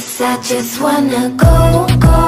Cause I just wanna go, go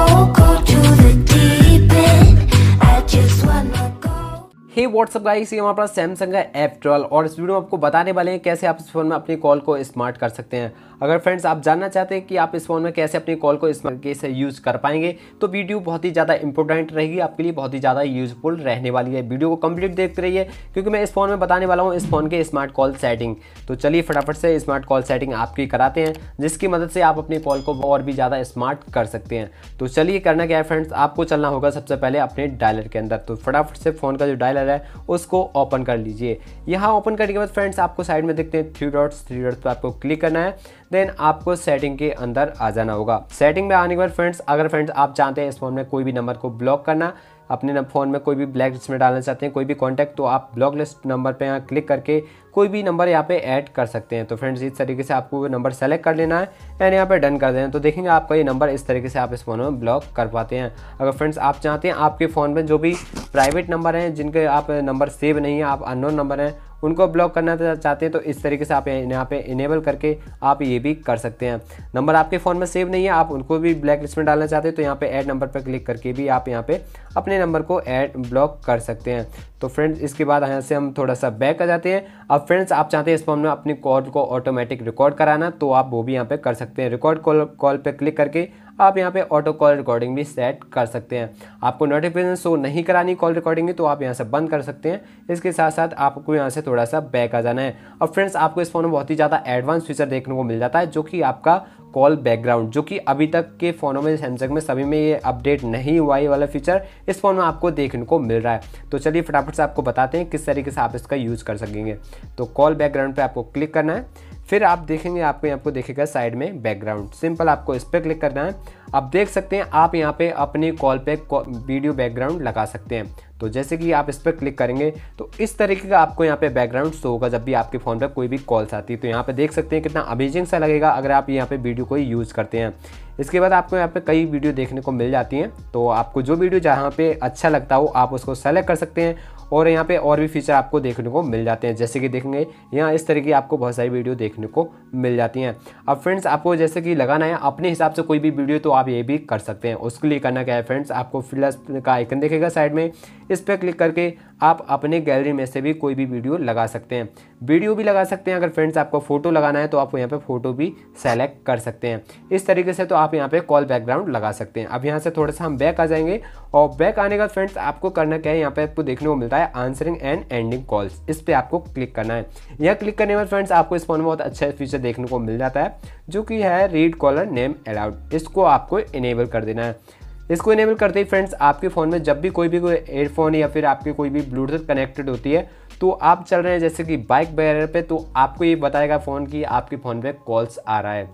hey what's up guys ये हमारे पास सैमसंग का एफ ट्वेल्व और इस वीडियो में आपको बताने वाले हैं कैसे आप इस फ़ोन में अपनी कॉल को स्मार्ट कर सकते हैं अगर फ्रेंड्स आप जानना चाहते हैं कि आप इस फ़ोन में कैसे अपनी कॉल को स्मार्ट कैसे यूज़ कर पाएंगे तो वीडियो बहुत ही ज़्यादा इंपॉर्टेंट रहेगी आपके लिए बहुत ही ज़्यादा यूजफुल रहने वाली है वीडियो को कम्प्लीट देखते रहिए क्योंकि मैं इस फ़ोन में बताने वाला हूँ इस फ़ोन के स्मार्ट कॉल सेटिंग तो चलिए फटाफट से स्मार्ट कॉल सेटिंग आपकी कराते हैं जिसकी मदद से आप अपनी कॉल को और भी ज़्यादा स्मार्ट कर सकते हैं तो चलिए करना क्या है फ्रेंड्स आपको चलना होगा सबसे पहले अपने डायलर के अंदर तो फटाफट से फ़ोन का जो डायलर कलर है उसको ओपन कर लीजिए यहाँ ओपन करने के बाद फ्रेंड्स आपको साइड में देखते हैं थ्री डॉट्स थ्री डॉट्स पर आपको क्लिक करना है देन आपको सेटिंग के अंदर आ जाना होगा सेटिंग में आने के बाद फ्रेंड्स अगर फ्रेंड्स आप चाहते हैं इस फोन में कोई भी नंबर को ब्लॉक करना अपने फ़ोन में कोई भी ब्लैक लिस्ट में डालना चाहते हैं कोई भी कॉन्टैक्ट तो आप ब्लॉक लिस्ट नंबर पर यहाँ क्लिक करके कोई भी नंबर यहाँ पे ऐड कर सकते हैं तो फ्रेंड्स इस तरीके से आपको नंबर सेलेक्ट कर लेना है एंड यहाँ पे डन कर देना है तो देखेंगे आपका ये नंबर इस तरीके से आप इस फ़ोन में ब्लॉक कर पाते हैं अगर फ्रेंड्स आप चाहते हैं आपके फ़ोन में जो भी प्राइवेट नंबर हैं जिनके आप नंबर सेव नहीं है आप अननोन नंबर हैं उनको ब्लॉक करना चाहते हैं तो इस तरीके से आप यहाँ पे इनेबल करके आप ये भी कर सकते हैं नंबर आपके फ़ोन में सेव नहीं है आप उनको भी ब्लैक लिस्ट में डालना चाहते हैं तो यहाँ पे ऐड नंबर पर क्लिक करके भी आप यहाँ पे अपने नंबर को ऐड ब्लॉक कर सकते हैं तो फ्रेंड्स इसके बाद यहाँ से हम थोड़ा सा बैक आ जाते हैं अब फ्रेंड्स आप चाहते हैं इस फॉर्म में अपनी कॉल को ऑटोमेटिक रिकॉर्ड कराना तो आप वो भी यहाँ पर कर सकते हैं रिकॉर्ड कॉल कॉल पर क्लिक करके आप यहाँ पे ऑटो कॉल रिकॉर्डिंग भी सेट कर सकते हैं आपको नोटिफिकेशन शो नहीं करानी कॉल रिकॉर्डिंग तो आप यहाँ से बंद कर सकते हैं इसके साथ साथ आपको यहाँ से थोड़ा सा बैक आ जाना है और फ्रेंड्स आपको इस फोन में बहुत ही ज़्यादा एडवांस फीचर देखने को मिल जाता है जो कि आपका कॉल बैकग्राउंड जो कि अभी तक के फ़ोनों में सैमसंग में सभी में ये अपडेट नहीं हुआ ये वाला फीचर इस फ़ोन में आपको देखने को मिल रहा है तो चलिए फटाफट से आपको बताते हैं किस तरीके से आप इसका यूज़ कर सकेंगे तो कॉल बैकग्राउंड पर आपको क्लिक करना है फिर आप देखेंगे आपको यहाँ पर देखेगा साइड में बैकग्राउंड सिंपल आपको इस पर क्लिक करना है आप देख सकते हैं आप यहाँ पे अपने कॉल पे वीडियो बैकग्राउंड लगा सकते हैं तो जैसे कि आप इस पर क्लिक करेंगे तो इस तरीके का आपको यहाँ पे बैकग्राउंड शो होगा जब भी आपके फ़ोन पर कोई भी कॉल्स आती है तो यहाँ पे देख सकते हैं कितना अमेजिंग सा लगेगा अगर आप यहाँ पे वीडियो को यूज़ करते हैं इसके बाद आपको यहाँ पे कई वीडियो देखने को मिल जाती हैं तो आपको जो वीडियो जहाँ पे अच्छा लगता हो आप उसको सेलेक्ट कर सकते हैं और यहाँ पे और भी फीचर आपको देखने को मिल जाते हैं जैसे कि देखेंगे यहाँ इस तरीके की आपको बहुत सारी वीडियो देखने को मिल जाती हैं अब फ्रेंड्स आपको जैसे कि लगाना है अपने हिसाब से कोई भी वीडियो तो आप ये भी कर सकते हैं उसके लिए करना क्या है फ्रेंड्स आपको फ्लस का आइकन देखेगा साइड में इस पर क्लिक करके आप अपने गैलरी में से भी कोई भी वीडियो लगा सकते हैं वीडियो भी लगा सकते हैं अगर फ्रेंड्स आपको फ़ोटो लगाना है तो आप यहाँ पे फ़ोटो भी सेलेक्ट कर सकते हैं इस तरीके से तो आप यहाँ पे कॉल बैकग्राउंड लगा सकते हैं अब यहाँ से थोड़ा सा हम बैक आ जाएंगे और बैक आने का फ्रेंड्स आपको करना क्या है यहाँ पे आपको देखने को मिलता है आंसरिंग एंड एंडिंग कॉल्स इस पर आपको क्लिक करना है यहाँ क्लिक करने में फ्रेंड्स आपको इस फोन में बहुत अच्छा फीचर देखने को मिल जाता है जो कि है रीड कॉलर नेम अलाउड इसको आपको इनेबल कर देना है इसको इनेबल करते ही फ्रेंड्स आपके फ़ोन में जब भी कोई भी कोई एयरफोन या फिर आपके कोई भी ब्लूटूथ कनेक्टेड होती है तो आप चल रहे हैं जैसे कि बाइक बैरियर पे तो आपको ये बताएगा फ़ोन कि आपके फ़ोन पे कॉल्स आ रहा है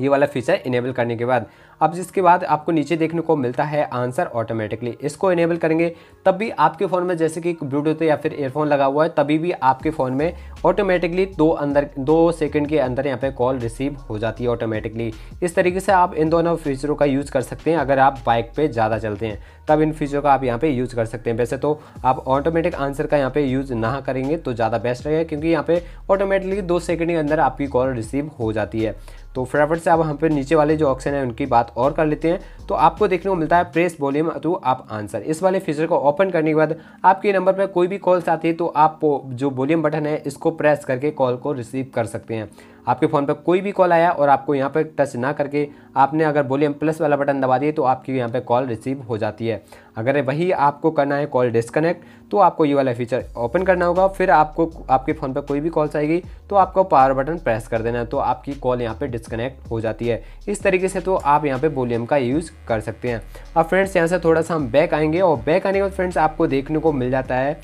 ये वाला फीचर इनेबल करने के बाद अब जिसके बाद आपको नीचे देखने को मिलता है आंसर ऑटोमेटिकली इसको इनेबल करेंगे तब भी आपके फ़ोन में जैसे कि ब्लूटूथ या फिर एयरफोन लगा हुआ है तभी भी आपके फ़ोन में ऑटोमेटिकली दो अंदर दो सेकेंड के अंदर यहाँ पर कॉल रिसीव हो जाती है ऑटोमेटिकली इस तरीके से आप इन दोनों फीचरों का यूज़ कर सकते हैं अगर आप बाइक पर ज़्यादा चलते हैं तब इन फीचरों का आप यहाँ पर यूज़ कर सकते हैं वैसे तो आप ऑटोमेटिक आंसर का यहाँ पर यूज़ ना करेंगे तो ज़्यादा बेस्ट रहेगा क्योंकि यहाँ पर ऑटोमेटिकली दो सेकेंड के अंदर आपकी कॉल रिसीव हो जाती है तो फटाफट से अब हम पे नीचे वाले जो ऑप्शन है उनकी बात और कर लेते हैं तो आपको देखने को मिलता है प्रेस वॉल्यूम टू आप आंसर इस वाले फीचर को ओपन करने के बाद आपके नंबर पर कोई भी कॉल्स आती है तो आप जो वॉल्यूम बटन है इसको प्रेस करके कॉल को रिसीव कर सकते हैं आपके फ़ोन पर कोई भी कॉल आया और आपको यहाँ पर टच ना करके आपने अगर वॉल्यूम प्लस वाला बटन दबा दिए तो आपकी यहाँ पर कॉल रिसीव हो जाती है अगर वही आपको करना है कॉल डिस्कनेक्ट तो आपको ये वाला फीचर ओपन करना होगा फिर आपको आपके फ़ोन पर कोई भी कॉल्स आएगी तो आपको पावर बटन प्रेस कर देना है तो आपकी कॉल यहाँ पर डिस्कनेक्ट हो जाती है इस तरीके से तो आप यहाँ पर वॉल्यूम का यूज़ कर सकते हैं अब फ्रेंड्स यहाँ से थोड़ा सा हम बैक आएंगे और बैक आने के बाद फ्रेंड्स आपको देखने को मिल जाता है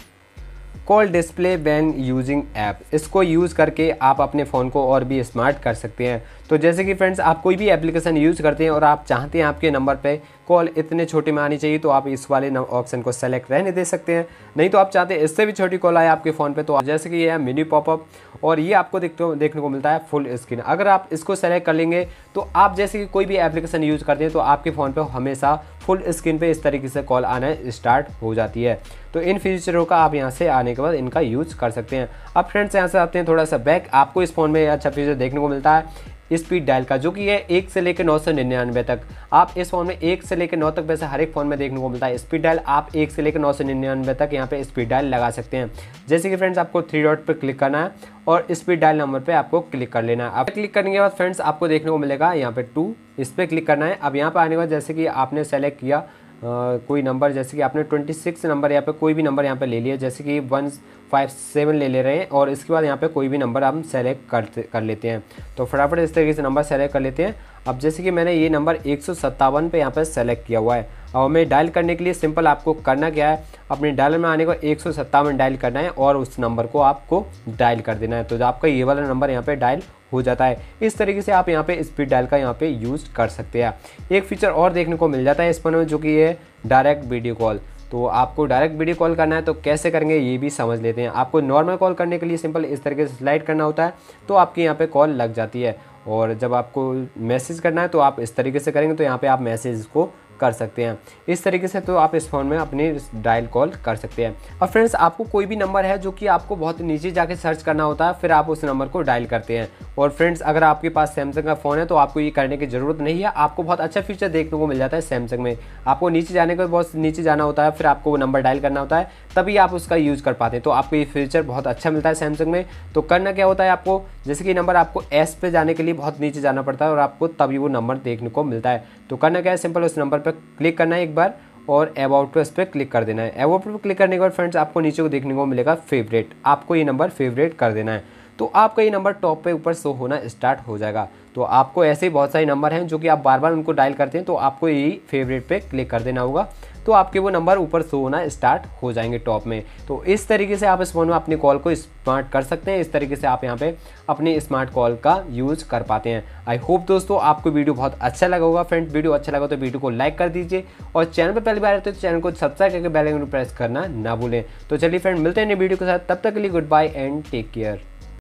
call display when using app इसको यूज़ करके आप अपने फ़ोन को और भी स्मार्ट कर सकते हैं तो जैसे कि फ्रेंड्स आप कोई भी एप्लीकेशन यूज़ करते हैं और आप चाहते हैं आपके नंबर पर कॉल इतने छोटे में आनी चाहिए तो आप इस वाले ऑप्शन को सेलेक्ट रहने दे सकते हैं नहीं तो आप चाहते हैं इससे भी छोटी कॉल आए आपके फ़ोन पर तो जैसे कि ये है मिनी पॉपअप और ये आपको देखते देखने को मिलता है फुल स्क्रीन अगर आप इसको सेलेक्ट कर लेंगे तो आप जैसे कि कोई भी एप्लीकेशन यूज़ करते हैं तो आपके फ़ोन पर हमेशा फुल स्क्रीन पर इस तरीके से कॉल आना स्टार्ट हो जाती है तो इन फीचरों का आप यहाँ से आने के बाद इनका यूज़ कर सकते हैं अब फ्रेंड्स यहाँ से आते हैं थोड़ा सा बैक आपको इस फ़ोन में अच्छा फीचर देखने को मिलता है स्पीड डायल का जो कि है एक से लेकर नौ सौ निन्यानवे तक आप इस फोन में एक से लेकर नौ तक वैसे हर एक फोन में देखने को मिलता है स्पीड डायल आप एक से लेकर नौ सौ निन्यानवे तक यहाँ पे स्पीड डायल लगा सकते हैं जैसे कि फ्रेंड्स आपको थ्री डॉट पर क्लिक करना है और स्पीड डायल नंबर पे आपको क्लिक कर लेना है आप क्लिक करने के बाद फ्रेंड्स आपको देखने को मिलेगा यहाँ पे टू इस पर क्लिक करना है अब यहाँ पर आने के बाद जैसे कि आपने सेलेक्ट किया Uh, कोई नंबर जैसे कि आपने 26 नंबर यहाँ पे कोई भी नंबर यहाँ पे ले लिया जैसे कि वन फाइव सेवन ले ले रहे हैं और इसके बाद यहाँ पे कोई भी नंबर हम सेलेक्ट करते कर लेते हैं तो फटाफट इस तरीके से नंबर सेलेक्ट कर लेते हैं अब जैसे कि मैंने ये नंबर एक सौ सत्तावन पर यहाँ पर सेलेक्ट किया हुआ है और हमें डायल करने के लिए सिंपल आपको करना क्या है अपने डायलर में आने को एक सौ सत्तावन डायल करना है और उस नंबर को आपको डायल कर देना है तो आपका ये वाला नंबर यहाँ पर डायल हो जाता है इस तरीके से आप यहाँ पे स्पीड डायल का यहाँ पे यूज़ कर सकते हैं एक फीचर और देखने को मिल जाता है इस फोन में जो कि ये डायरेक्ट वीडियो कॉल तो आपको डायरेक्ट वीडियो कॉल करना है तो कैसे करेंगे ये भी समझ लेते हैं आपको नॉर्मल कॉल करने के लिए सिंपल इस तरीके से स्लाइड करना होता है तो आपके यहाँ पे कॉल लग जाती है और जब आपको मैसेज करना है तो आप इस तरीके से करेंगे तो यहाँ पे आप मैसेज को कर सकते हैं इस तरीके से तो आप इस फ़ोन में अपनी डायल कॉल कर सकते हैं और फ्रेंड्स आपको कोई भी नंबर है जो कि आपको बहुत नीचे जाके सर्च करना होता है फिर आप उस नंबर को डायल करते हैं और फ्रेंड्स अगर आपके पास सैमसंग का फ़ोन है तो आपको ये करने की ज़रूरत नहीं है आपको बहुत अच्छा फीचर देखने को मिल जाता है सैमसंग में आपको नीचे जाने को बहुत नीचे जाना होता है फिर आपको वो नंबर डायल करना होता है तभी आप उसका यूज़ कर पाते हैं तो आपको ये फीचर बहुत अच्छा मिलता है सैमसंग में तो करना क्या होता है आपको जैसे कि नंबर आपको एस पे जाने के लिए बहुत नीचे जाना पड़ता है और आपको तभी वो नंबर देखने को मिलता है तो करना क्या है सिंपल उस नंबर पर पर क्लिक करना है एक बार और अबाउट पर इस पर क्लिक कर देना है अबाउट पर क्लिक करने के बाद फ्रेंड्स आपको नीचे को देखने को मिलेगा फेवरेट आपको ये नंबर फेवरेट कर देना है तो आपका ये नंबर टॉप पे ऊपर शो होना स्टार्ट हो जाएगा तो आपको ऐसे ही बहुत सारे नंबर हैं जो कि आप बार बार उनको डायल करते हैं तो आपको यही फेवरेट पे क्लिक कर देना होगा तो आपके वो नंबर ऊपर शो होना स्टार्ट हो जाएंगे टॉप में तो इस तरीके से आप इस फोन में अपनी कॉल को स्मार्ट कर सकते हैं इस तरीके से आप यहाँ पे अपने स्मार्ट कॉल का यूज़ कर पाते हैं आई होप दोस्तों आपको वीडियो बहुत अच्छा लगा होगा फ्रेंड वीडियो अच्छा लगा तो वीडियो को लाइक कर दीजिए और चैनल पर पहली बार आए तो चैनल को सब्सक्राइब करके बेल आइकन प्रेस करना ना भूलें तो चलिए फ्रेंड मिलते हैं वीडियो के साथ तब तक के लिए good bye and take care